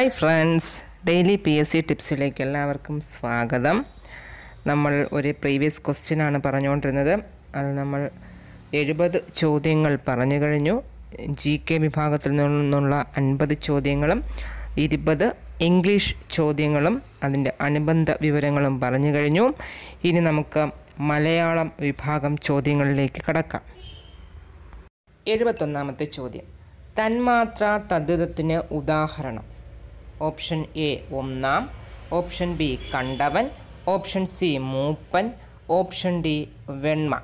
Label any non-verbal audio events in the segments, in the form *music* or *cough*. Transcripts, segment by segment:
hi friends daily P S C ടിപ്സിലേക്ക് എല്ലാവർക്കും സ്വാഗതം നമ്മൾ ഒരു പ്രീവിയസ് ക്വസ്റ്റ്യനാണ് പറഞ്ഞുകൊണ്ടിരുന്നത് അത് നമ്മൾ എഴുപത് ചോദ്യങ്ങൾ പറഞ്ഞു കഴിഞ്ഞു ജി കെ വിഭാഗത്തിൽ നിന്നുള്ള അൻപത് ചോദ്യങ്ങളും ഇരുപത് ഇംഗ്ലീഷ് ചോദ്യങ്ങളും അതിൻ്റെ അനുബന്ധ വിവരങ്ങളും പറഞ്ഞു കഴിഞ്ഞു ഇനി നമുക്ക് മലയാളം വിഭാഗം ചോദ്യങ്ങളിലേക്ക് കടക്കാം എഴുപത്തൊന്നാമത്തെ ചോദ്യം തന്മാത്ര തദ്ധിതത്തിന് ഉദാഹരണം ഓപ്ഷൻ എ ഒന്നാം ഓപ്ഷൻ ബി കണ്ടവൻ ഓപ്ഷൻ സി മൂപ്പൻ ഓപ്ഷൻ ഡി വെണ്മ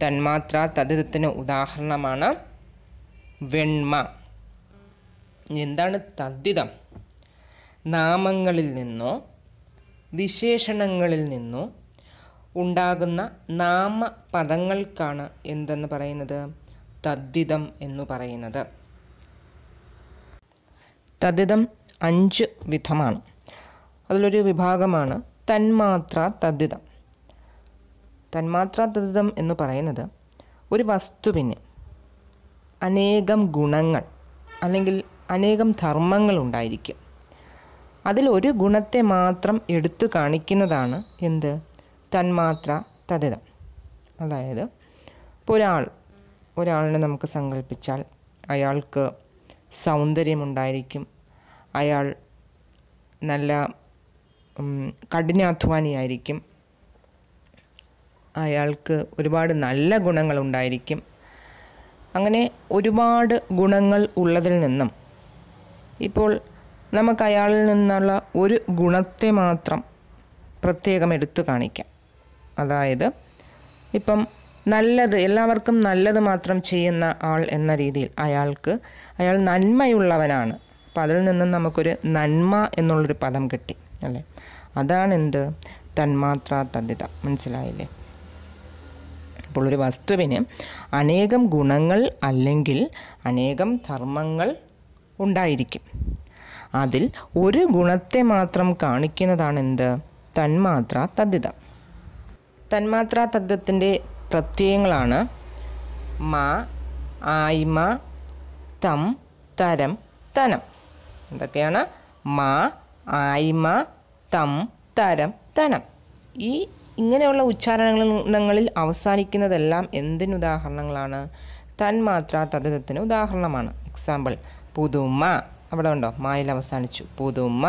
തന്മാത്ര തതിതത്തിന് ഉദാഹരണമാണ് വെണ്മ എന്താണ് തദ്ധിതം നാമങ്ങളിൽ നിന്നോ വിശേഷണങ്ങളിൽ നിന്നോ ഉണ്ടാകുന്ന നാമപദങ്ങൾക്കാണ് എന്തെന്ന് പറയുന്നത് തദ്ധിതം എന്ന് പറയുന്നത് തദ്ധിതം അഞ്ച് വിധമാണ് അതിലൊരു വിഭാഗമാണ് തന്മാത്ര തദ്ധിതം തന്മാത്ര തദ്ധിതം എന്ന് പറയുന്നത് ഒരു വസ്തുവിന് അനേകം ഗുണങ്ങൾ അല്ലെങ്കിൽ അനേകം ധർമ്മങ്ങൾ ഉണ്ടായിരിക്കും അതിൽ ഒരു ഗുണത്തെ മാത്രം എടുത്തു കാണിക്കുന്നതാണ് എന്ത് തന്മാത്ര തദ്ധിതം അതായത് ഇപ്പോൾ ഒരാൾ ഒരാളിനെ നമുക്ക് സങ്കല്പിച്ചാൽ അയാൾക്ക് സൗന്ദര്യമുണ്ടായിരിക്കും അയാൾ നല്ല കഠിനാധ്വാനിയായിരിക്കും അയാൾക്ക് ഒരുപാട് നല്ല ഗുണങ്ങളുണ്ടായിരിക്കും അങ്ങനെ ഒരുപാട് ഗുണങ്ങൾ ഉള്ളതിൽ നിന്നും ഇപ്പോൾ നമുക്ക് അയാളിൽ നിന്നുള്ള ഒരു ഗുണത്തെ മാത്രം പ്രത്യേകം എടുത്തു കാണിക്കാം അതായത് ഇപ്പം നല്ലത് എല്ലാവർക്കും നല്ലത് മാത്രം ചെയ്യുന്ന ആൾ എന്ന രീതിയിൽ അയാൾക്ക് അയാൾ നന്മയുള്ളവനാണ് അപ്പോൾ അതിൽ നിന്നും നമുക്കൊരു നന്മ എന്നുള്ളൊരു പദം കിട്ടി അല്ലേ അതാണ് എന്ത് തന്മാത്ര തദ്ധിത മനസ്സിലായില്ലേ അപ്പോൾ ഒരു വസ്തുവിന് അനേകം ഗുണങ്ങൾ അല്ലെങ്കിൽ അനേകം ധർമ്മങ്ങൾ ഉണ്ടായിരിക്കും അതിൽ ഒരു ഗുണത്തെ മാത്രം കാണിക്കുന്നതാണ് എന്ത് തന്മാത്ര തദ്ധിത തന്മാത്ര തദ്ധത്തിൻ്റെ പ്രത്യയങ്ങളാണ് മാ ആയിമ തം തരം തനം എന്തൊക്കെയാണ് മാ ആയിമ തം തരം തനം ഈ ഇങ്ങനെയുള്ള ഉച്ചാരണങ്ങളിൽ അവസാനിക്കുന്നതെല്ലാം ഉദാഹരണങ്ങളാണ് തന്മാത്ര തദ്ദത്തിന് ഉദാഹരണമാണ് എക്സാമ്പിൾ പുതുമ അവിടെ ഉണ്ടോ മായിൽ അവസാനിച്ചു പുതുമ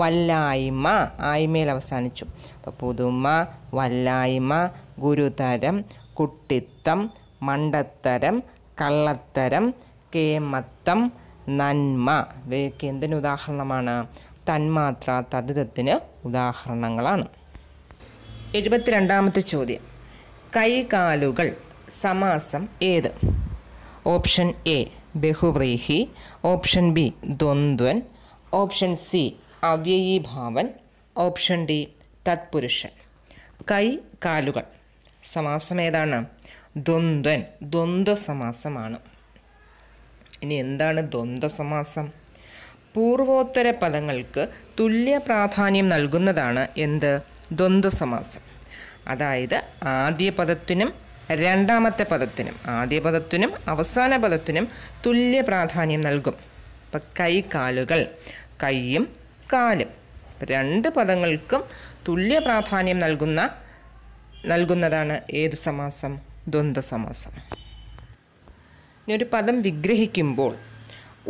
വല്ലായ്മ ആയ്മയിൽ അവസാനിച്ചു അപ്പോൾ പുതുമ വല്ലായ്മ ഗുരുതരം കുട്ടിത്തം മണ്ടത്തരം കള്ളത്തരം കേമത്തം നന്മ ഇവയൊക്കെ എന്തിനു ഉദാഹരണമാണ് തന്മാത്ര തതിതത്തിന് ഉദാഹരണങ്ങളാണ് എഴുപത്തിരണ്ടാമത്തെ ചോദ്യം കൈകാലുകൾ സമാസം ഏത് ഓപ്ഷൻ എ ബഹുവ്രീഹി ഓപ്ഷൻ ബി ദ്വന്ദ്വൻ ഓപ്ഷൻ സി അവ്യയീഭാവൻ ഓപ്ഷൻ ഡി തത്പുരുഷൻ കൈ കാലുകൾ സമാസം ഏതാണ് ദ്വന്ദ്വൻ ദ്വന്ദ്വ സമാസമാണ് ഇനി എന്താണ് സമാസം പൂർവോത്തര പദങ്ങൾക്ക് തുല്യ പ്രാധാന്യം നൽകുന്നതാണ് എന്ത് സമാസം അതായത് ആദ്യ പദത്തിനും രണ്ടാമത്തെ പദത്തിനും ആദ്യ പദത്തിനും അവസാന പദത്തിനും തുല്യ പ്രാധാന്യം നൽകും ഇപ്പം കാലുകൾ കൈയും കാലും രണ്ട് പദങ്ങൾക്കും തുല്യ പ്രാധാന്യം നൽകുന്ന നൽകുന്നതാണ് ഏത് സമാസം സമാസം ഒരു പദം വിഗ്രഹിക്കുമ്പോൾ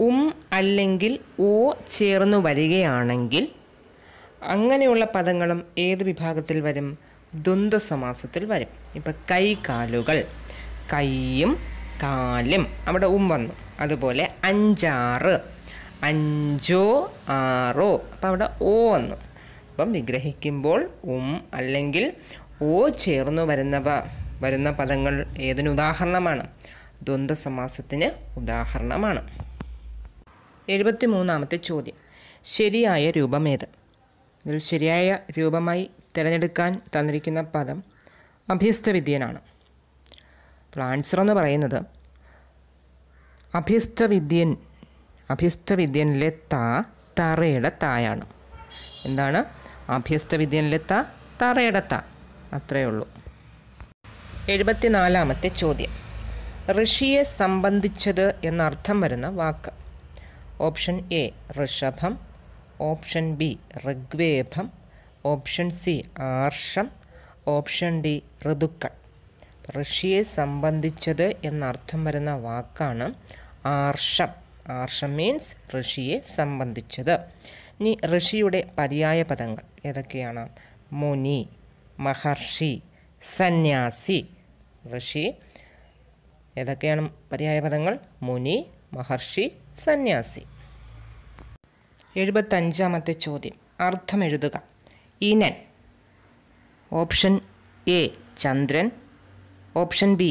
ഉം അല്ലെങ്കിൽ ഓ ചേർന്ന് വരികയാണെങ്കിൽ അങ്ങനെയുള്ള പദങ്ങളും ഏത് വിഭാഗത്തിൽ വരും ദ്വന്ദ്വ സമാസത്തിൽ വരും ഇപ്പം കൈകാലുകൾ കൈയും കാലും അവിടെ ഉം വന്നു അതുപോലെ അഞ്ചാറ് അഞ്ചോ ആറോ അപ്പം അവിടെ ഓ വന്നു അപ്പം വിഗ്രഹിക്കുമ്പോൾ ഉം അല്ലെങ്കിൽ ഓ ചേർന്ന് വരുന്നവ വരുന്ന പദങ്ങൾ ഏതിനുദാഹരണമാണ് ഉദാഹരണമാണ് ദ്വന്ദ്വ സമാസത്തിന് ഉദാഹരണമാണ് എഴുപത്തി മൂന്നാമത്തെ ചോദ്യം ശരിയായ രൂപമേത് ഇതിൽ ശരിയായ രൂപമായി തിരഞ്ഞെടുക്കാൻ തന്നിരിക്കുന്ന പദം അഭ്യസ്തവിദ്യനാണ് അപ്പോൾ ആൻസർ എന്ന് പറയുന്നത് അഭ്യസ്തവിദ്യൻ അഭ്യസ്തവിദ്യനിലെ താ തറയുടെ തായാണ് എന്താണ് അഭ്യസ്തവിദ്യനിലെ താ തറയുടെ താ അത്രയേ ഉള്ളൂ എഴുപത്തിനാലാമത്തെ ചോദ്യം ഋഷിയെ സംബന്ധിച്ചത് എന്നർത്ഥം വരുന്ന വാക്ക് ഓപ്ഷൻ എ ഋഷഭം ഓപ്ഷൻ ബി ഋഗ്വേഭം ഓപ്ഷൻ സി ആർഷം ഓപ്ഷൻ ഡി ഋതുക്കൾ ഋഷിയെ സംബന്ധിച്ചത് എന്നർത്ഥം വരുന്ന വാക്കാണ് ആർഷം ആർഷം മീൻസ് ഋഷിയെ സംബന്ധിച്ചത് ഇനി ഋഷിയുടെ പര്യായ പദങ്ങൾ ഏതൊക്കെയാണ് മുനി മഹർഷി സന്യാസി ഋഷി ഏതൊക്കെയാണ് പര്യായപദങ്ങൾ മുനി മഹർഷി സന്യാസി എഴുപത്തഞ്ചാമത്തെ ചോദ്യം അർത്ഥം എഴുതുക ഇനൻ ഓപ്ഷൻ എ ചന്ദ്രൻ ഓപ്ഷൻ ബി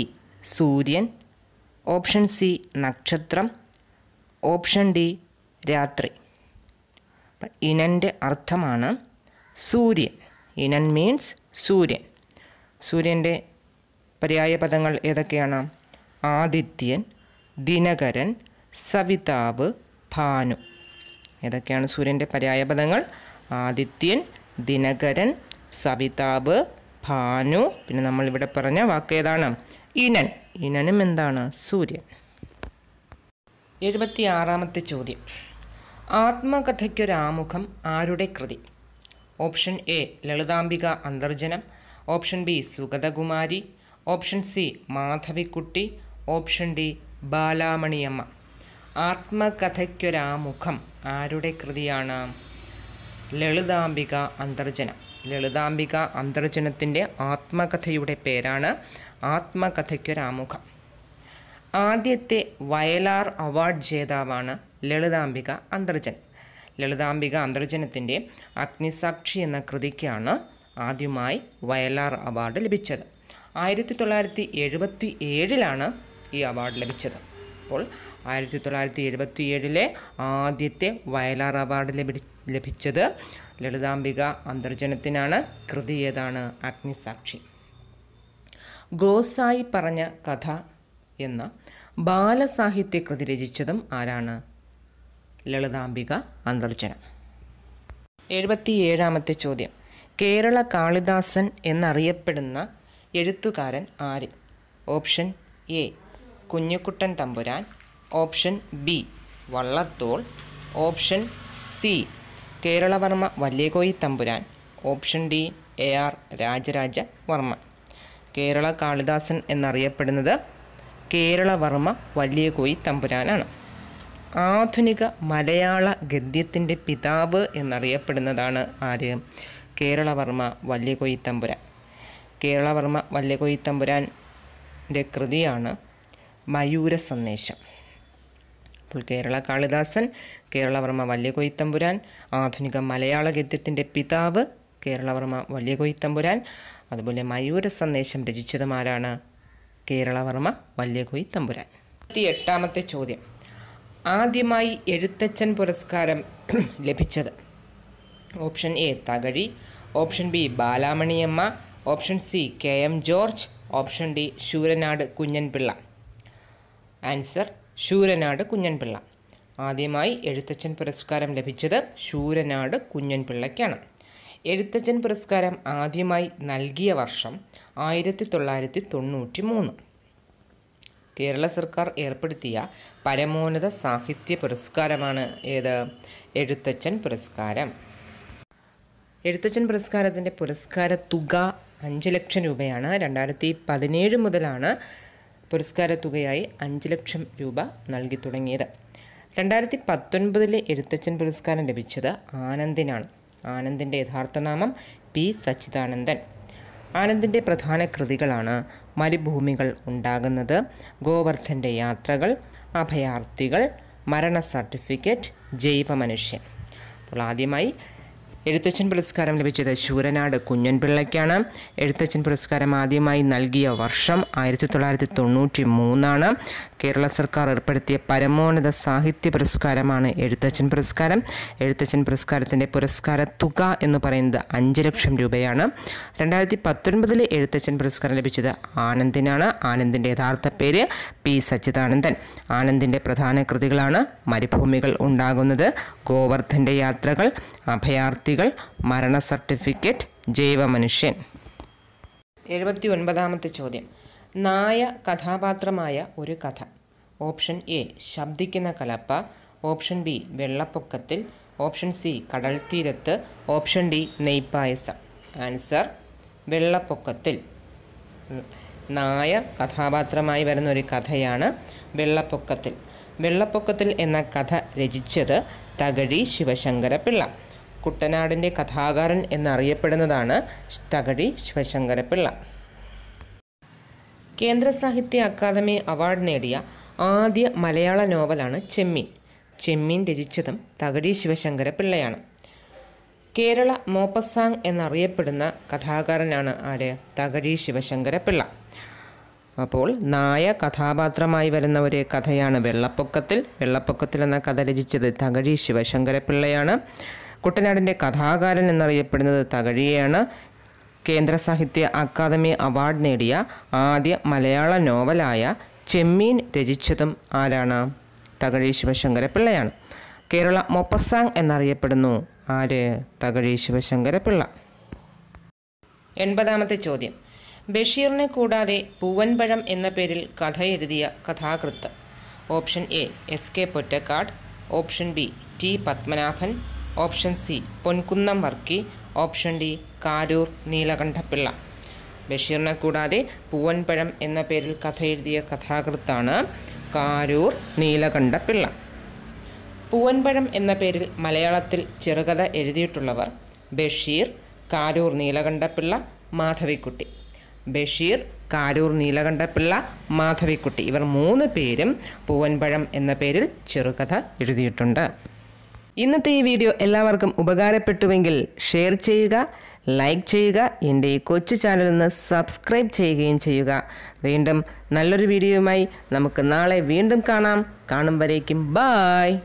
സൂര്യൻ ഓപ്ഷൻ സി നക്ഷത്രം ഓപ്ഷൻ ഡി രാത്രി ഇനൻ്റെ അർത്ഥമാണ് സൂര്യൻ ഇനൻ മീൻസ് സൂര്യൻ സൂര്യൻ്റെ പര്യായ പദങ്ങൾ ഏതൊക്കെയാണ് ആദിത്യൻ ദിനകരൻ സവിതാവ് ഭാനു ഇതൊക്കെയാണ് സൂര്യൻ്റെ പര്യായപദങ്ങൾ ആദിത്യൻ ദിനകരൻ സവിതാവ് ഭാനു പിന്നെ നമ്മളിവിടെ പറഞ്ഞ വാക്ക് ഏതാണ് ഇനൻ ഇനനും എന്താണ് സൂര്യൻ എഴുപത്തി ആറാമത്തെ ചോദ്യം ആത്മകഥയ്ക്കൊരാമുഖം ആരുടെ കൃതി option A Lalithambika Antharjanam option B Sugathakumari option C Madhavikutty option D Balamaniamma ആത്മകഥയ്ക്കൊരാമുഖം ആരുടെ കൃതിയാണ് ലളിതാംബിക അന്തർജന ലളിതാംബിക അന്തർജനത്തിൻ്റെ ആത്മകഥയുടെ പേരാണ് ആത്മകഥയ്ക്കൊരാമുഖം ആദ്യത്തെ വയലാർ അവാർഡ് ജേതാവാണ് ലളിതാംബിക അന്തർജൻ ലളിതാംബിക അന്തർജനത്തിൻ്റെ അഗ്നിസാക്ഷി എന്ന കൃതിക്കാണ് ആദ്യമായി വയലാർ അവാർഡ് ലഭിച്ചത് ആയിരത്തി തൊള്ളായിരത്തി എഴുപത്തി ഏഴിലാണ് ഈ അവാർഡ് ലഭിച്ചത് അപ്പോൾ ആയിരത്തി തൊള്ളായിരത്തി എഴുപത്തി ഏഴിലെ ആദ്യത്തെ വയലാർ അവാർഡ് ലഭി ലഭിച്ചത് ലളിതാംബിക അന്തർജനത്തിനാണ് കൃതി ഏതാണ് അഗ്നിസാക്ഷി ഗോസായി പറഞ്ഞ കഥ എന്ന ബാലസാഹിത്യ കൃതി രചിച്ചതും ആരാണ് ലളിതാംബിക അന്തർജനം എഴുപത്തിയേഴാമത്തെ ചോദ്യം കേരള കാളിദാസൻ എന്നറിയപ്പെടുന്ന എഴുത്തുകാരൻ ആര് option A Kunjikkuttan Thampuran option B Vallathol option C Keralavarma Valiyakoyi Thampuran option D A R Rajaraja Varma Kerala Kalidasan എന്നറിയപ്പെടുന്നത് കേരളവർമ്മ വല്യകോയി തമ്പുരാനാണ് ആധുനിക മലയാള ഗദ്യത്തിൻ്റെ പിതാവ് എന്നറിയപ്പെടുന്നതാണ് ആര് കേരളവർമ്മ വല്യകോയി തമ്പുരാൻ കേരളവർമ്മ വല്യകോയി തമ്പുരാൻ്റെ കൃതിയാണ് മയൂര സന്ദേശം അപ്പോൾ കേരള കാളിദാസൻ കേരളവർമ്മ വലിയ കൊയ്ത്തമ്പുരാൻ ആധുനിക മലയാള ഗദ്യത്തിൻ്റെ പിതാവ് കേരളവർമ്മ വലിയ കൊയ്ത്തമ്പുരാൻ അതുപോലെ മയൂര സന്ദേശം രചിച്ചതും ആരാണ് കേരളവർമ്മ വലിയ കൊയ്ത്തമ്പുരാൻ ഇരുപത്തി എട്ടാമത്തെ ചോദ്യം ആദ്യമായി എഴുത്തച്ഛൻ പുരസ്കാരം *clears throat* ലഭിച്ചത് option A Thakazhi option B Balamaniamma option C K M George option D Sooranad Kunjanpillai answer Sooranad Kunjanpillai ആദ്യമായി എഴുത്തച്ഛൻ പുരസ്കാരം ലഭിച്ചത് ശൂരനാട് കുഞ്ഞൻപിള്ളയ്ക്കാണ് എഴുത്തച്ഛൻ പുരസ്കാരം ആദ്യമായി നൽകിയ വർഷം ആയിരത്തി തൊള്ളായിരത്തി തൊണ്ണൂറ്റി മൂന്ന് കേരള സർക്കാർ ഏർപ്പെടുത്തിയ പരമോന്നത സാഹിത്യ പുരസ്കാരമാണ് ഏത് എഴുത്തച്ഛൻ പുരസ്കാരം എഴുത്തച്ഛൻ പുരസ്കാരത്തിൻ്റെ പുരസ്കാര തുക അഞ്ച് ലക്ഷം രൂപയാണ് രണ്ടായിരത്തി പതിനേഴ് മുതലാണ് പുരസ്കാര തുകയായി അഞ്ച് ലക്ഷം രൂപ നൽകി തുടങ്ങിയത് രണ്ടായിരത്തി പത്തൊൻപതിലെ എഴുത്തച്ഛൻ പുരസ്കാരം ലഭിച്ചത് ആനന്ദിനാണ് ആനന്ദിൻ്റെ യഥാർത്ഥനാമം പി സച്ചിദാനന്ദൻ ആനന്ദിൻ്റെ പ്രധാന കൃതികളാണ് മരുഭൂമികൾ ഉണ്ടാകുന്നത് ഗോവർദ്ധൻ്റെ യാത്രകൾ അഭയാർത്ഥികൾ മരണ സർട്ടിഫിക്കറ്റ് മനുഷ്യൻ അപ്പോൾ ആദ്യമായി എഴുത്തച്ഛൻ പുരസ്കാരം ലഭിച്ചത് ശൂരനാട് കുഞ്ഞൻപിള്ളയ്ക്കാണ് എഴുത്തച്ഛൻ പുരസ്കാരം ആദ്യമായി നൽകിയ വർഷം ആയിരത്തി തൊള്ളായിരത്തി തൊണ്ണൂറ്റി മൂന്നാണ് കേരള സർക്കാർ ഏർപ്പെടുത്തിയ പരമോന്നത സാഹിത്യ പുരസ്കാരമാണ് എഴുത്തച്ഛൻ പുരസ്കാരം എഴുത്തച്ഛൻ പുരസ്കാരത്തിൻ്റെ പുരസ്കാര തുക എന്ന് പറയുന്നത് അഞ്ച് ലക്ഷം രൂപയാണ് രണ്ടായിരത്തി പത്തൊൻപതിലെ എഴുത്തച്ഛൻ പുരസ്കാരം ലഭിച്ചത് ആനന്ദിനാണ് ആനന്ദിൻ്റെ യഥാർത്ഥ പേര് പി സച്ചിദാനന്ദൻ ആനന്ദിൻ്റെ പ്രധാന കൃതികളാണ് മരുഭൂമികൾ ഉണ്ടാകുന്നത് ഗോവർദ്ധൻ്റെ യാത്രകൾ അഭയാർത്ഥി വിദ്യാർത്ഥികൾ മരണ സർട്ടിഫിക്കറ്റ് മനുഷ്യൻ എഴുപത്തി ഒൻപതാമത്തെ ചോദ്യം നായ കഥാപാത്രമായ ഒരു കഥ ഓപ്ഷൻ എ ശബ്ദിക്കുന്ന കലപ്പ ഓപ്ഷൻ ബി വെള്ളപ്പൊക്കത്തിൽ ഓപ്ഷൻ സി കടൽ തീരത്ത് ഓപ്ഷൻ ഡി നെയ്പായസം ആൻസർ വെള്ളപ്പൊക്കത്തിൽ നായ കഥാപാത്രമായി വരുന്ന ഒരു കഥയാണ് വെള്ളപ്പൊക്കത്തിൽ വെള്ളപ്പൊക്കത്തിൽ എന്ന കഥ രചിച്ചത് തകഴി ശിവശങ്കര പിള്ള കുട്ടനാടിൻ്റെ കഥാകാരൻ എന്നറിയപ്പെടുന്നതാണ് തകഴി ശിവശങ്കരപ്പിള്ള കേന്ദ്ര സാഹിത്യ അക്കാദമി അവാർഡ് നേടിയ ആദ്യ മലയാള നോവലാണ് ചെമ്മീൻ ചെമ്മീൻ രചിച്ചതും തകഴി ശിവശങ്കരപ്പിള്ളയാണ് കേരള മോപ്പസാങ് എന്നറിയപ്പെടുന്ന കഥാകാരനാണ് ആര് തകഴി ശിവശങ്കരപ്പിള്ള അപ്പോൾ നായ കഥാപാത്രമായി വരുന്ന ഒരു കഥയാണ് വെള്ളപ്പൊക്കത്തിൽ വെള്ളപ്പൊക്കത്തിൽ എന്ന കഥ രചിച്ചത് തകഴി പിള്ളയാണ് കുട്ടനാടിൻ്റെ കഥാകാരൻ എന്നറിയപ്പെടുന്നത് തകഴിയാണ് കേന്ദ്ര സാഹിത്യ അക്കാദമി അവാർഡ് നേടിയ ആദ്യ മലയാള നോവലായ ചെമ്മീൻ രചിച്ചതും ആരാണ് തകഴി ശിവശങ്കരപ്പിള്ളയാണ് കേരള മൊപ്പസാങ് എന്നറിയപ്പെടുന്നു ആര് തകഴി ശിവശങ്കരപ്പിള്ള എൺപതാമത്തെ ചോദ്യം ബഷീറിനെ കൂടാതെ പൂവൻപഴം എന്ന പേരിൽ കഥ എഴുതിയ കഥാകൃത്ത് option A S K Pottekkatt option B T Padmanabhan option C Ponkunnam Varkey option D Karoor Neelakantapillai ബഷീറിനെ കൂടാതെ പൂവൻപഴം എന്ന പേരിൽ കഥ എഴുതിയ കഥാകൃത്താണ് കാരൂർ നീലകണ്ഠപിള്ള പൂവൻപഴം എന്ന പേരിൽ മലയാളത്തിൽ ചെറുകഥ എഴുതിയിട്ടുള്ളവർ ബഷീർ കാരൂർ നീലകണ്ഠപിള്ള മാധവിക്കുട്ടി ബഷീർ കാരൂർ നീലകണ്ഠപിള്ള മാധവിക്കുട്ടി ഇവർ മൂന്ന് പേരും പൂവൻപഴം എന്ന പേരിൽ ചെറുകഥ എഴുതിയിട്ടുണ്ട് ഇന്നത്തെ ഈ വീഡിയോ എല്ലാവർക്കും ഉപകാരപ്പെട്ടുവെങ്കിൽ ഷെയർ ചെയ്യുക ലൈക്ക് ചെയ്യുക എൻ്റെ ഈ കൊച്ചു ഒന്ന് സബ്സ്ക്രൈബ് ചെയ്യുകയും ചെയ്യുക വീണ്ടും നല്ലൊരു വീഡിയോയുമായി നമുക്ക് നാളെ വീണ്ടും കാണാം കാണും വരേക്കും ബായ്